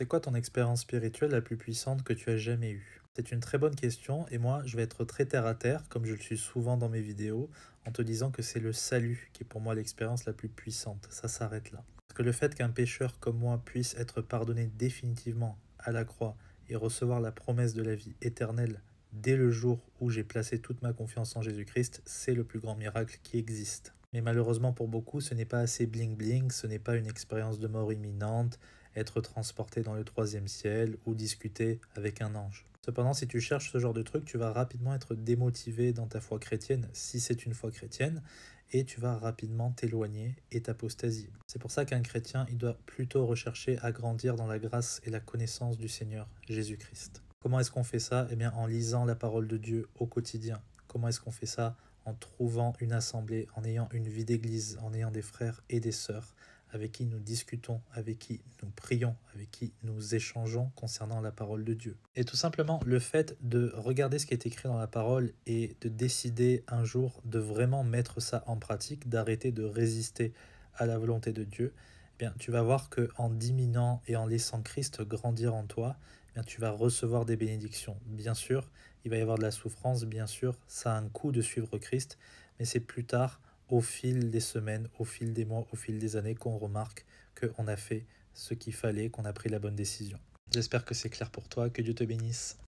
C'est quoi ton expérience spirituelle la plus puissante que tu as jamais eue C'est une très bonne question et moi je vais être très terre à terre comme je le suis souvent dans mes vidéos en te disant que c'est le salut qui est pour moi l'expérience la plus puissante. Ça s'arrête là. Parce que le fait qu'un pécheur comme moi puisse être pardonné définitivement à la croix et recevoir la promesse de la vie éternelle dès le jour où j'ai placé toute ma confiance en Jésus-Christ, c'est le plus grand miracle qui existe. Mais malheureusement pour beaucoup, ce n'est pas assez bling bling, ce n'est pas une expérience de mort imminente, être transporté dans le troisième ciel ou discuter avec un ange. Cependant, si tu cherches ce genre de truc, tu vas rapidement être démotivé dans ta foi chrétienne, si c'est une foi chrétienne, et tu vas rapidement t'éloigner et t'apostasier. C'est pour ça qu'un chrétien, il doit plutôt rechercher à grandir dans la grâce et la connaissance du Seigneur Jésus-Christ. Comment est-ce qu'on fait ça Eh bien, en lisant la parole de Dieu au quotidien. Comment est-ce qu'on fait ça En trouvant une assemblée, en ayant une vie d'église, en ayant des frères et des sœurs avec qui nous discutons, avec qui nous prions, avec qui nous échangeons concernant la parole de Dieu. Et tout simplement, le fait de regarder ce qui est écrit dans la parole et de décider un jour de vraiment mettre ça en pratique, d'arrêter de résister à la volonté de Dieu, eh bien, tu vas voir que en diminuant et en laissant Christ grandir en toi, eh bien, tu vas recevoir des bénédictions. Bien sûr, il va y avoir de la souffrance, bien sûr, ça a un coût de suivre Christ, mais c'est plus tard au fil des semaines, au fil des mois, au fil des années qu'on remarque qu'on a fait ce qu'il fallait, qu'on a pris la bonne décision. J'espère que c'est clair pour toi, que Dieu te bénisse.